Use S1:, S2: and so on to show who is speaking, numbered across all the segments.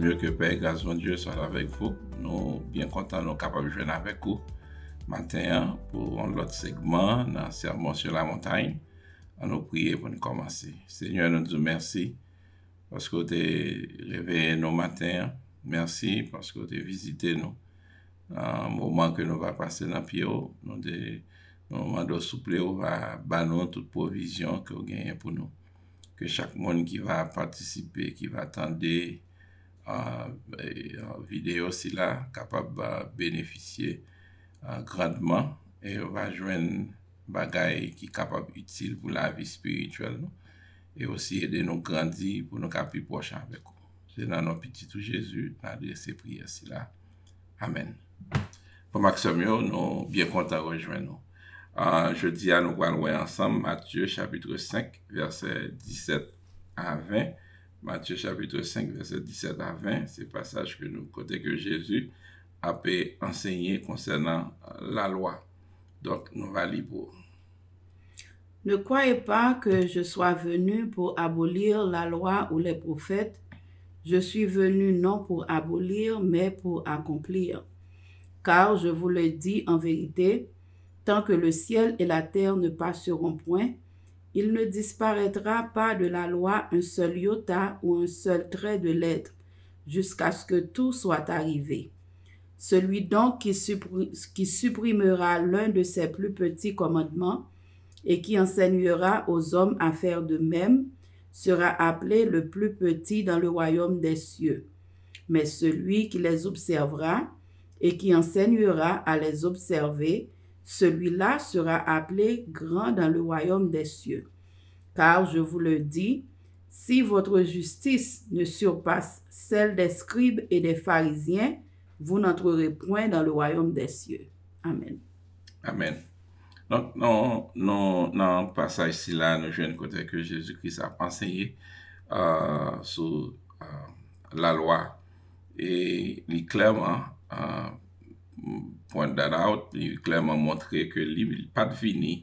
S1: Mye kepe, gazman, Diyo sa lavek fouk. Nou, byen kontan nou kapab jwen avèk kou. Maten, pou an lot segman, nan sermon sou la montayn. An nou priye pou nou komanse. Senyon nou dzou mersi. Paskou de, leveye nou maten. Mersi, paskou de, vizite nou. An mouman ke nou va pase nan piyo. Nou de, mouman do souple ou va banon tout pou vizyon ke ou genye pou nou. Ke chak moun ki va patisipe, ki va tande. E, videyo si la kapab beneficye grandman e wajwen bagay ki kapab util pou la avi spirituel e osi ede nou krandi pou nou kapi pochan vek ou se nan nou piti tou jesu nan de se priye si la Amen Pou mak som yo nou bien konta wajwen nou Je di an nou wan woy ansam Matthew chapitre 5 verse 17 a 20 Matthieu chapitre 5, verset 17 à 20, c'est passage que nous côté que Jésus a pu enseigner concernant euh, la loi. Donc, nous va pour.
S2: Ne croyez pas que je sois venu pour abolir la loi ou les prophètes. Je suis venu non pour abolir, mais pour accomplir. Car je vous le dis en vérité, tant que le ciel et la terre ne passeront point, il ne disparaîtra pas de la loi un seul iota ou un seul trait de lettre jusqu'à ce que tout soit arrivé. Celui donc qui supprimera l'un de ses plus petits commandements et qui enseignera aux hommes à faire de même sera appelé le plus petit dans le royaume des cieux. Mais celui qui les observera et qui enseignera à les observer Celui la sera aple gran dan le wayom de sye. Kar je vou le di, si votre justis ne surpasse sel de skrib et de farizien, vou n'entrere point dan le wayom de sye. Amen.
S1: Amen. Non, non, non, pas sa isi la, nou jwen kote ke Jésus-Christ a panseye euh, sou euh, la lwa. E li klaman pou euh, point dada out, li klerman montre ke li pat vini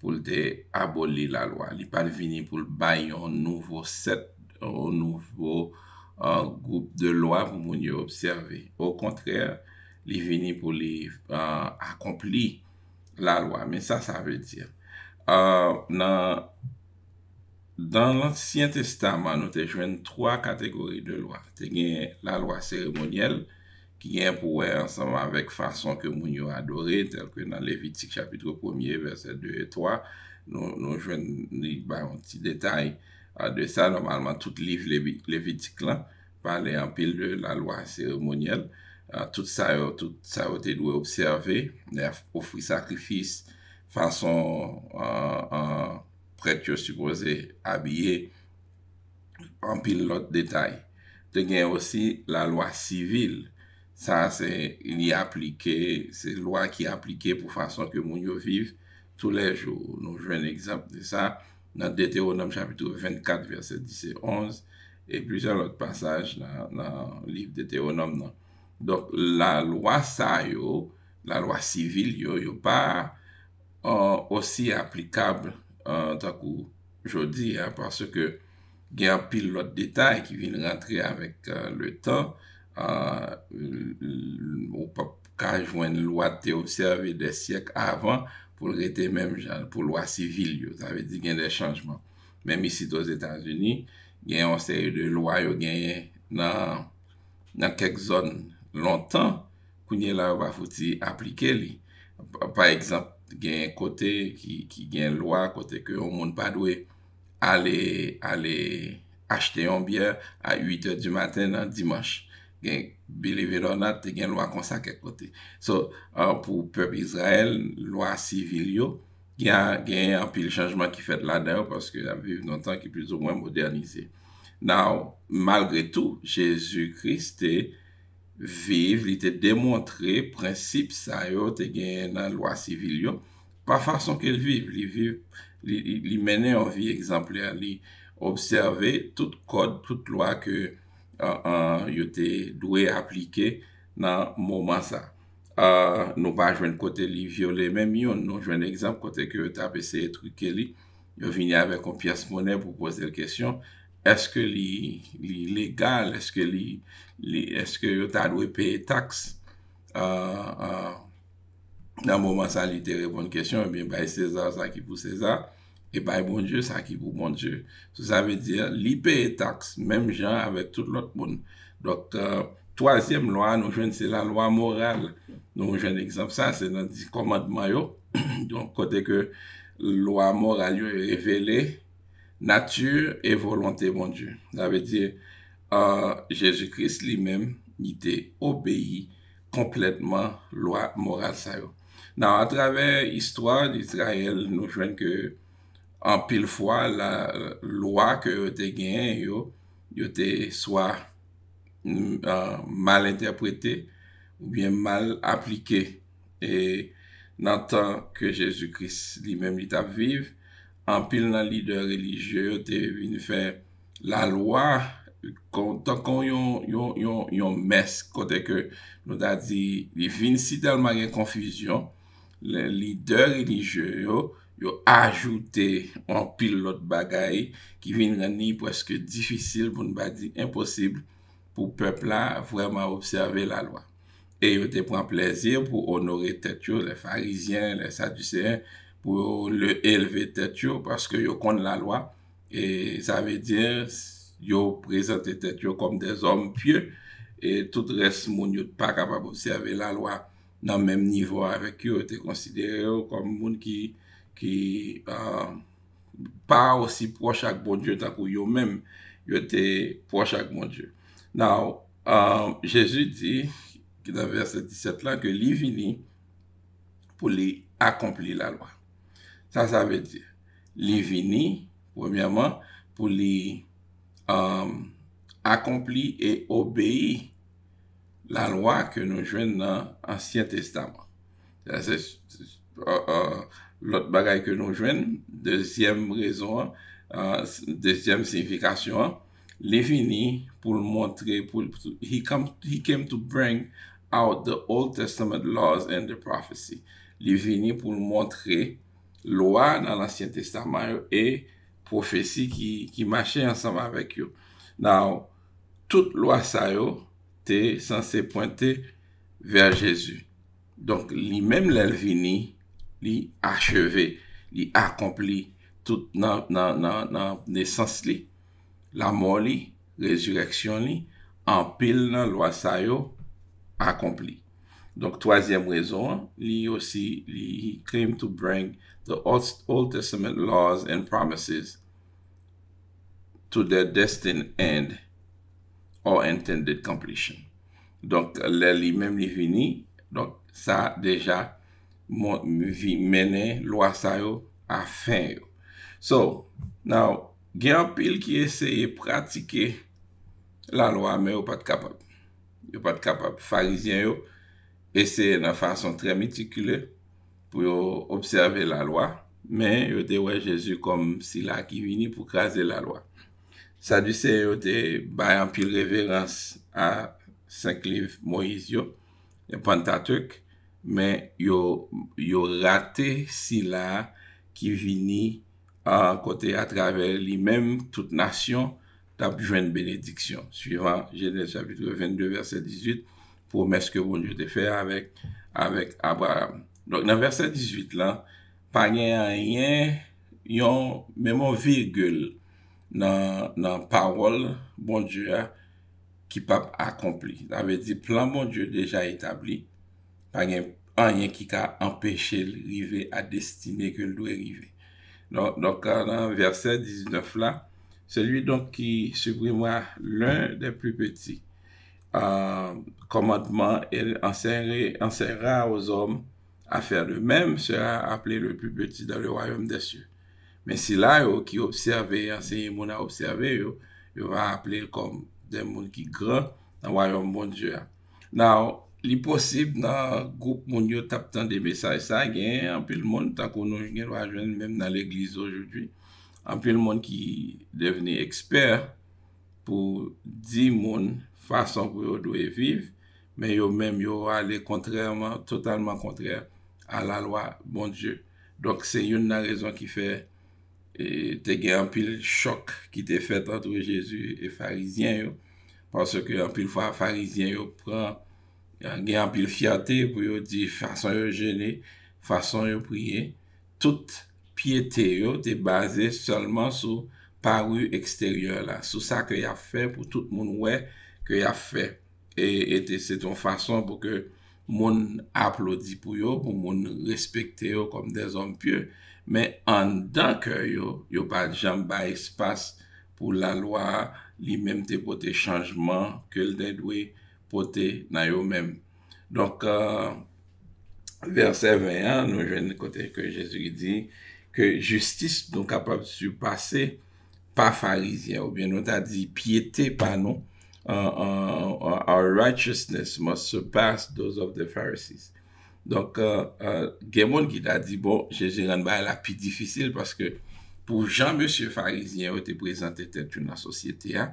S1: pou li te aboli la loa. Li pat vini pou li bay yon nouvo set, ou nouvo euh, goup de loa pou moun yo observe. Ou kontrere, li vini pou li euh, akompli la loa. Men sa, sa ve dire. Euh, Dan lansyen testama, nou te jwen 3 kategori de loa. Te gen la loa seremoniel, ki gen pou wè anseman wèk fason ke moun yo adore, tel ke nan Levitik chapitre 1, verset 2 et 3, nou jwen li bayon ti detay. De sa, normalman, tout liv Levitik lan, pale anpil de la loa seremonyel, tout sa yo te dwe observè, oufoui sakrifis, fason euh, euh, pretyo supose abye, anpil lot detay. Te gen osi la loa sivil, Sa se li aplike, se lwa ki aplike pou fason ke moun yo vive, tou le jo nou jwen l'exemple de sa, nan Deutéonome chapitou 24, verset 17, 11, et plusieurs autres passages dans le livre de Deutéonome. Donc la loi sa yo, la loi civile yo, yo pas aussi euh, applicable en euh, tant que je dis, parce que il y a pile d'autres détails qui viennent rentrer avec euh, le temps, Euh, ou pa kajwen lwa te observi de syek avan pou rete mem jan, pou lwa sivil yo, ta ve di gen de chanjman. Mem isi do Zetansi Uni, gen yon seye de lwa yo genye nan kek zon lontan kwenye la wafouti aplike li. Par ekzamp, gen yon kote ki gen lwa kote ke yon moun padwe ale achte yon biye a 8 e du maten nan dimansh. gen bilive donat te gen lwa konsak ek pote. So, an uh, pou pep Israel, lwa sivil yo, gen apil chanjman ki fet laner, paske la viv non tan ki plus ou mwen modernize. Now, malgre tou, Jezu Krist te viv, li te demontre prinsip sayo te gen nan lwa sivil yo, pa fason ke lviv. Li menen an vi ekzempler, li observe tout kod, tout lwa ke yo te dwe aplike nan mouman sa. Nou pa jwen kote li viole, menm yon nou jwen ekzamp kote ki yo tapese etruke li, yo vini ave kon pias mounen pou pose l kesyon, eske li legal, eske yo ta dwe peye taks? Nan mouman sa li te repon kesyon, ebyen baye seza, zaki pou seza, E bay bonjou, sa ki pou bonjou. Se sa ve dire, lipe etax. Mem jan avek tout euh, lot bon. Dok, toasyem loa nou jwen, se la loa moral. Nou jwen ekzamp sa, se nan di komad mayo. Donk kote ke loa moral yo e revele. Natyur e volante bonjou. Sa ve dire, jesu kris li men ni te obeye kompletman loa moral sa yo. Nan, a traver istwa di trael, nou jwen ke An pil fwa la lwa ke yo te gen yo, yo te swa euh, mal interprete ou bien mal aplike. E nan tan ke Jezoukris li menm li tap vive, an pil nan lider religye yo te vin fe la lwa. La lwa kontan kon yon mesk kote ke nou dati li vin si dalman gen konfizyon, le lider religye yo. yo ajoute an pil lot bagaye ki vin reni pweske difisil pou n badi imposib pou pepla vwema obseve la lwa. E yo te pran plezir pou onore tet yo, le farizyen, le sadusyen, pou le elve tet yo, paske yo konde la lwa, e sa ve dir yo prezante tet yo kom des om pye, e tout res moun yo te pa kapab obseve la lwa nan mem nivou avèk yo, yo te konsidere yo kom moun ki ki um, pa osi pwa chak bon die, tak ou yo men, yo te pwa chak bon die. Nou, um, jesu di, ki nan verse 17 la, ki li vini pou li akompli la loa. Sa sa ve di, li vini, wèmyaman, pou li um, akompli e obéi la loa ke nou jwen nan ansyen testama. Sa sa ve di, lot bagay ke nou jwen, dezyem rezon, euh, dezyem zinifikasyon, li vini pou l montre, pou, he came to bring out the Old Testament laws and the prophecy. Li vini pou l montre lwa nan lansyen testama yo e profesi ki machè ansama avèk yo. Now, tout lwa sa yo te sanse pointe vèr Jezu. Donk, li mèm lè l vini li acheve, li akompli, tout nan nesans li, la mor li, rezureksyon li, an pil nan loasayo, akompli. Donk, toazyem rezon, li osi, li claim to bring the Old Testament laws and promises to their destined end or intended completion. Donk, le li mem li vini, donk, sa deja moun vi menen lwa sa yo a fin yo. So, nou, gen apil ki eseye pratike la lwa, men yo pat kapab. Yo pat kapab. Farizyen yo eseye nan fason tre mitikile pou yo observe la lwa, men yo dewe jesu kom sila ki vini pou kaze la lwa. Sadise yo de bayan pil reverans a Saint-Cliff-Moisio yon pantatouk men yo rate si la ki vini an kote a travel li menm tout nasyon tap jwen benediksyon. Suivant, jenel chapitre 22, verset 18, pou meske bon dieu te fe avèk avèk Abraham. Don, nan verset 18 lan, pa nye a nye, yon menmon virgul nan parol bon dieu ki pap akompli. Da ve di plan bon dieu deja etabli, anyen ki ka empèche l'rive a destine ke l'doue rive. Donk anan verset 19 la, selwi donk ki subrimwa l'un euh, de plus peti a komadman el ansèra os om a fèr de mèm se a aple le plus peti dan le wayom desu. Men si la yo ki observè, ansè yon moun a observè yo, yo va aple kom den moun ki grè nan wayom moun jè. Nou, li posib nan goup moun yo tap tan de mesaj sa gen, anpil moun, tako nou gen wajwen, menm nan l'egliz ojou dwi, anpil moun ki deveni ekspert pou di moun fason pou yo doye viv, men yo menm yo wale kontrèman, totalman kontrèman, a la lwa, bon djè. Dok se yon nan rezon ki fe, e, te gen anpil chok ki te fet antwe Jezu e farizyen yo, panse ke anpil fwa farizyen yo pran gen apil fiyate pou yo di fason yo jene, fason yo priye, tout piye te yo te baze solman sou paru eksteryor la, sou sa ke ya fe pou tout moun wey ke ya fe. E, e te se ton fason pou ke moun aplodi pou yo, pou moun respekte yo kom de zon pye, men an dan ke yo, yo pa djan ba espas pou la loa, li men te pote chanjman ke l de dwey, pote nan yo men. Donk, euh, verse 21, nou jwen kote ke Jezuri di, ke justis nou kapap su pase pa farizien ou bien nou ta di pieté pa nou euh, euh, our righteousness must surpass those of the Pharisees. Donk, Gemon ki da di, bon, Jezuri nan ba la pi difisil, paske pou jan monsie farizien ou te prezante ten tou nan sosyete ya,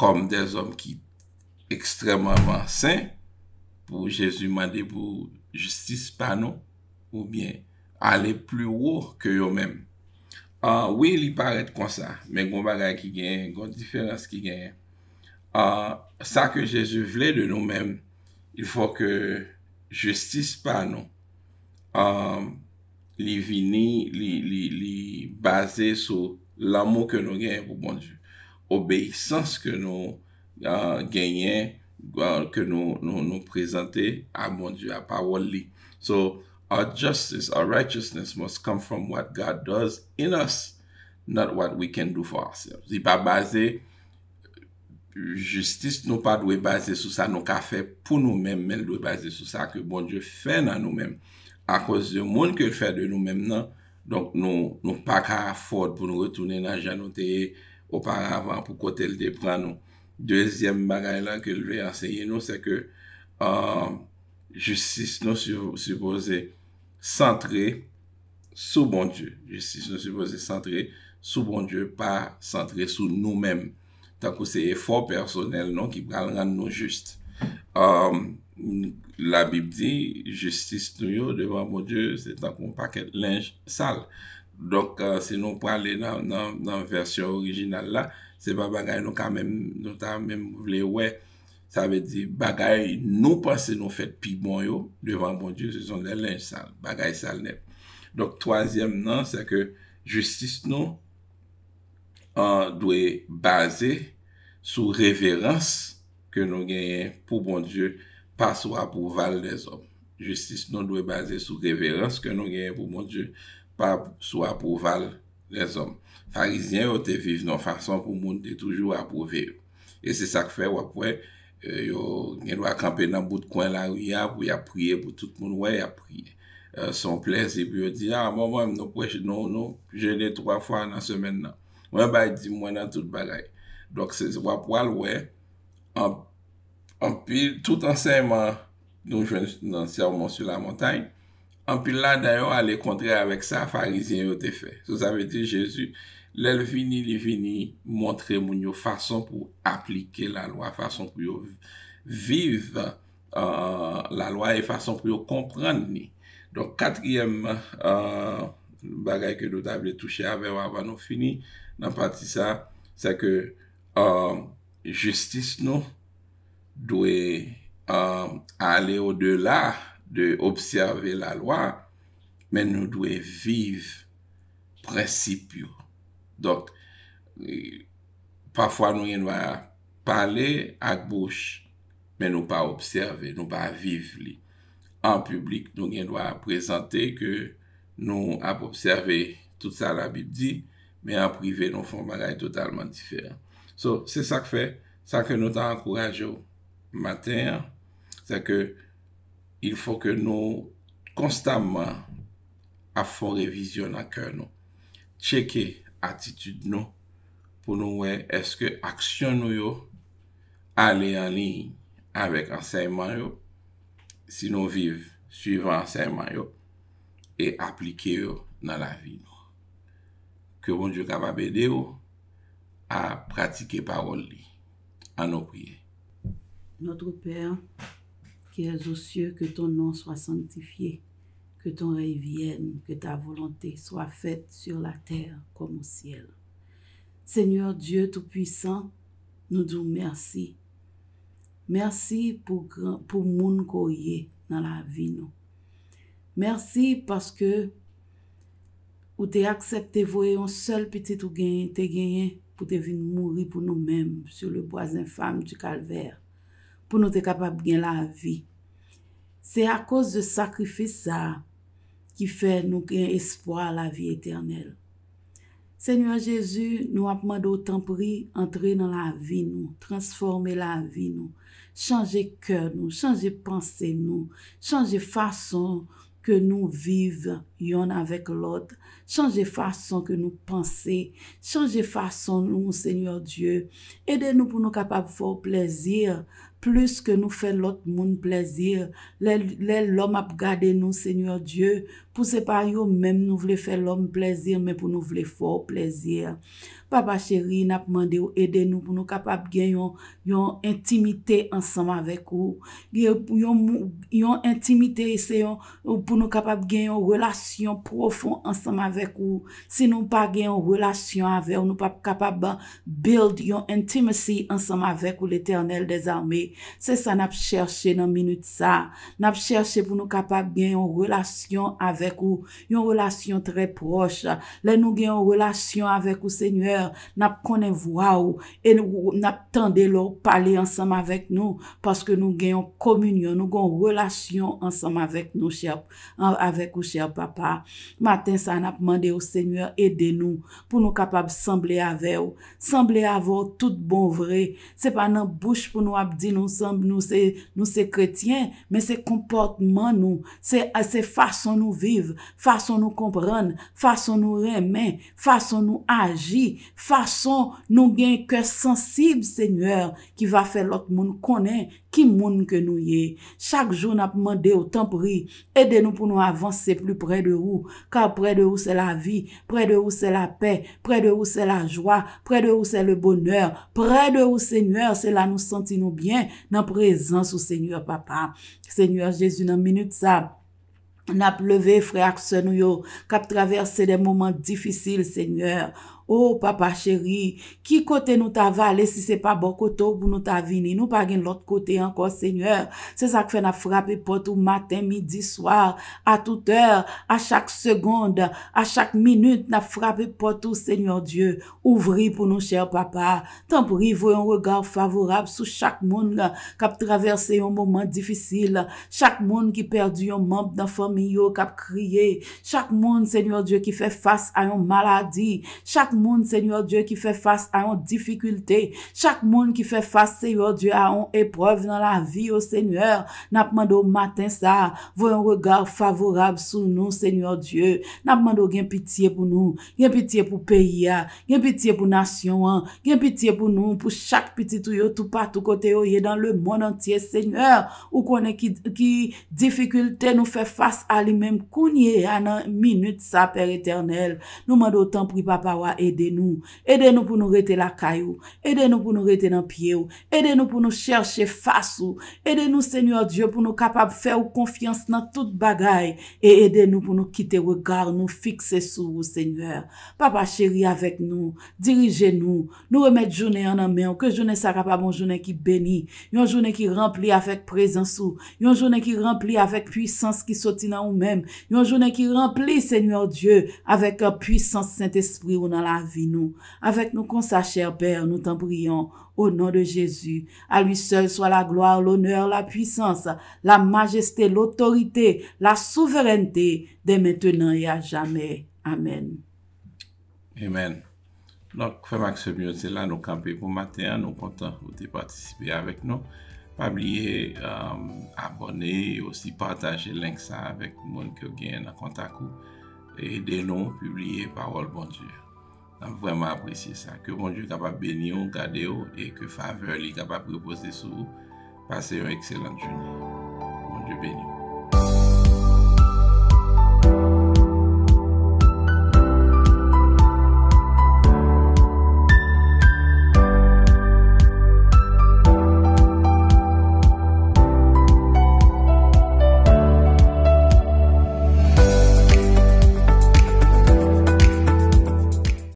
S1: kom des om ki ekstremaman sen pou Jezu mande pou justis pa nou ou bien ale pli wour ke yo men. Ouye li paret kon sa, men kon bagay ki gen, kon diferans ki gen. Sa ke Jezu vle de nou men, il fwa ke justis pa nou ah, li vini, li base sou lamo ke nou gen pou bon Dieu. Obeyisans ke nou genyen ke nou prezante a bonjou, a pa wol li. So, our justice, our righteousness must come from what God does in us, not what we can do for ourselves. I pa baze justice nou pa dwe baze sou sa nou ka fe pou nou men men dwe baze sou sa ke bonjou fe nan nou men. A koz moun ke fe de nou men nan, nou pa ka afford pou nou retoune nan janoteye opa ravan pou kotel de pran nou. Dezyem bagay la ke l vey anseyye nou se ke euh, justice nou supose santre sou bon dieu. Justice nou supose santre sou bon dieu pa santre sou nou menm. Takou se e fò personel nou ki pral nan nou juste. Euh, la bib di justice nou yo devan bon dieu se takou m paket linge sal. Dok euh, se nou prale nan versyon orijinal la Se pa bagay nou ka men, nou ta men vle we, sa ve di bagay nou pa se nou fet pi bon yo devan bon Diyo se son den len sal, bagay sal net. Dok toazyem nan se ke justis nou an dwe base sou reverans ke nou genye pou bon Diyo pa sou apouval les om. Justis nou dwe base sou reverans ke nou genye pou bon Diyo pa sou apouval les om. Farizyen yo te vive nan fason pou moun de toujou apou veyo. E se sak fe wap we, e, yo nye lwa kampe nan bout kwen la ou ya, pou ya priye pou tout moun we, ya priye. E, son plez, e pi yo di, a ah, moun moun moun nou prej nou nou, jene trwa fwa nan semen nan. Mwen bay di mwen nan tout bagay. Dok se wap wal we, anpil, tout ansenman, nou jwen nan serman sou la montagne, anpil la dayo ale kontre avek sa, farizyen yo te fe. Sou sa ve ti jesu, Lèl vini li vini Montre moun yo fason pou aplike la lwa Fason pou yo vive euh, La lwa E fason pou yo kompran ni Don katriyem euh, Bagay ke nou table touche Ave wavan nou fini Nan pati sa Sa ke euh, justis nou Dwe Ale o de la De observe la lwa Men nou dwe vive Precipio Dok, e, pafwa nou yon wak pale ak bouch, men nou pa observe, nou pa vive li. An publik, nou yon wak prezante ke nou ap observe tout sa la bib di, men an prive nou fon bagay totalman difer. So, se sak fe, sak ke nou ta ankouraje ou, matin, sak ke, il fok ke nou konstanman ap fon revizyon ak kè nou. Cheke, atitude nou pou nou wè eske aksyon nou yo ale non? bon an li avèk anseyman yo si nou viv suiv anseyman yo e aplike yo nan la vi nou. Kè bonjou kaba bède yo a pratike parol li an nou priye.
S2: Notre Père, kè azosye ke ton nou swa santifiye. ke ton rey vyen, ke ta volante swa fet sur la ter komon siel. Senyor Diyo tout pwisan, nou djou mersi. Mersi pou moun kouye nan la vi nou. Mersi paske ou te aksepte voye an sol piti tou genyen pou te vin mouri pou nou menm sou le boazen fam du kalver pou nou te kapap gen la vi. Se a kos de sakrifis sa, ki fè nou gen espoi la vi eternel. Seigneur Jezu, nou apman do tempri, entri nan la vi nou, transforme la vi nou, chanje kèr nou, chanje panse nou, chanje fason ke nou vive yon avèk l'ot, chanje fason ke nou panse, chanje fason nou, Seigneur Jeu, ede nou pou nou kapap fò plèzir, plus ke nou fè l'ot moun plèzir, lè l'om ap gade nou, Seigneur Jeu, Pouse pa yo mèm nou vle fè lòm plezir mèm pou nou vle fò plezir. Papa chéri nap mande yo ede nou pou nou kapap gen yon intimite ansanm avèk ou. Gen yon intimite se yon pou nou kapap gen yon relasyon profon ansanm avèk ou. Se nou pa gen yon relasyon avèk ou nou pa kapap ba build yon intimacy ansanm avèk ou l'Eternel des armè. Se sa nap chershe nan minute sa. ou yon relasyon tre proche. Le nou gen yon relasyon avek ou senyor, nap konevwa ou e nap tende lor pale ansam avek nou paske nou gen yon komunyon, nou gen yon relasyon ansam avek nou chèp avek ou chèp papa. Maten sa nap mande ou senyor ede nou pou nou kapab semblé avew. Semblé avew tout bon vre. Se pa nan bouch pou nou ap di nou se kretyen men se komportman nou. Se fason nou vi. Fason nou kompran, fason nou remen, fason nou aji Fason nou gen ke sensib, seigneur Ki va fe lok moun konen, ki moun ke nou ye Chak jou na pman de ou tan pri Ede nou pou nou avanse plus pre de ou Kar pre de ou se la vi, pre de ou se la pe Pre de ou se la jwa, pre de ou se le bonheur Pre de ou seigneur, se la nou senti nou bien Nan prezans ou seigneur papa Seigneur Jezu nan minute sab Nap leve frè ak sè nou yo, kap traverse de mouman difisil, sènyèr. Oh papa chéri, ki kote nou ta vale si se pa bo koto pou nou ta vini? Nou pa gen l'ot kote anko, seigneur. Se sak fe na frape potou maten, midi, swar, a tout er, a chak segonde, a chak minute na frape potou, seigneur Diyo. Ouvri pou nou chèr papa. Tan pou rivo yon regal favorab sou chak moun kap traverse yon mouman difisil. Chak moun ki perdi yon moun nan fomiyo kap kriye. Chak moun, seigneur Diyo, ki fe fas a yon maladi. Chak moun. moun, Seigneur Diyo, ki fe fase a yon difikulte. Chak moun ki fe fase Seigneur Diyo a yon eprove nan la vi yo, oh Seigneur. Napman do maten sa, vwe yon regar favorab sou nou, Seigneur Diyo. Napman do gen pitiye pou nou, gen pitiye pou peyi ya, ah. gen pitiye pou nasyon an, ah. gen pitiye pou nou, pou chak piti tou yo, tou patou oh, kote yo, ye dan le moun antye, Seigneur. Ou konen ki, ki, difikulte nou fe fase a li menm kounye a nan minut sa, Père Eternel. Nouman do tan pri papawa e, Ede nou pou nou rete la kayou, ede nou pou nou rete nan pie ou, ede nou pou nou chershe fass ou, ede nou Seigneur Diyo pou nou kapab fè ou konfians nan tout bagay, e ede nou pou nou kite ou gar nou fikse sou ou Seigneur. Papa chéri avek nou, dirije nou, nou remet jounen ananmen, ke jounen sa kapab ou jounen ki beni, yon jounen ki rempli avek prezen sou, yon jounen ki rempli avek pwisans ki soti nan ou men, yon jounen ki rempli Seigneur Diyo avek an pwisans sent espri ou nan la. avi nou. Avèk nou konsa, chèr pèr, nou tan priyon, ou nou de jèzu. A lui sèl, sò la glòre, l'onèr, la pwissans, la majestè, l'otorité, la souverèntè, dè mètenan y a jame. Amen.
S1: Amen. Nou kwen maksèm yon sè la nou kampe pou matè an nou kontan ou te patisipè avèk nou. Pabliye, abonne, osi patajè lèng sa avèk moun kyo gen akontakou. E dè nou pibliye parol bon djè. An vwèman apresye sa. Ke bonjou kapap beni yon kadeyo e ke fave li kapap propose sou pase yon ekselant jouni. Bonjou beni yon.